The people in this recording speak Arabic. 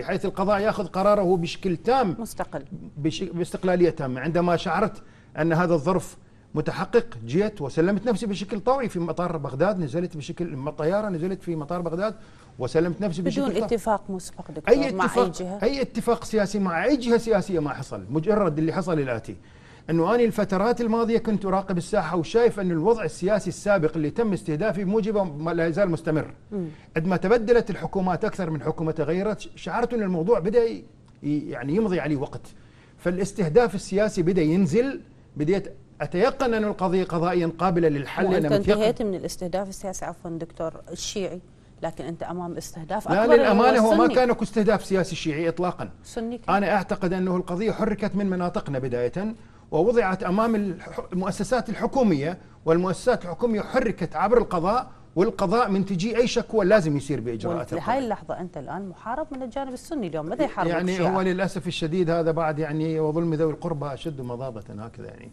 بحيث القضاء ياخذ قراره بشكل تام مستقل بش... باستقلاليه تامه عندما شعرت ان هذا الظرف متحقق جيت وسلمت نفسي بشكل طوعي في مطار بغداد نزلت بشكل طياره نزلت في مطار بغداد وسلمت نفسي بشكل بدون اتفاق مسبق دكتور أي اتفاق مع اي جهه اي اتفاق سياسي مع اي جهه سياسيه ما حصل مجرد اللي حصل الاتي انه اني الفترات الماضيه كنت اراقب الساحه وشايف ان الوضع السياسي السابق اللي تم استهدافه بموجبه لا يزال مستمر. قد ما تبدلت الحكومات اكثر من حكومه تغيرت شعرت ان الموضوع بدا يعني يمضي عليه وقت. فالاستهداف السياسي بدا ينزل بديت اتيقن ان القضيه قضائيا قابله للحل انا انتهيت من الاستهداف السياسي عفوا دكتور الشيعي لكن انت امام استهداف اكبر لا للامانه هو ما كان اكو استهداف سياسي شيعي اطلاقا سني كان. انا اعتقد انه القضيه حركت من مناطقنا بدايه ووضعت امام المؤسسات الحكوميه والمؤسسات الحكوميه حركت عبر القضاء والقضاء من تجي اي شكوى لازم يصير باجراءات لهاي اللحظه انت الان محارب من الجانب السني اليوم ماذا يحارب يعني هو للاسف الشديد هذا بعد يعني وظلم ذوي القربى اشد مضابه هكذا يعني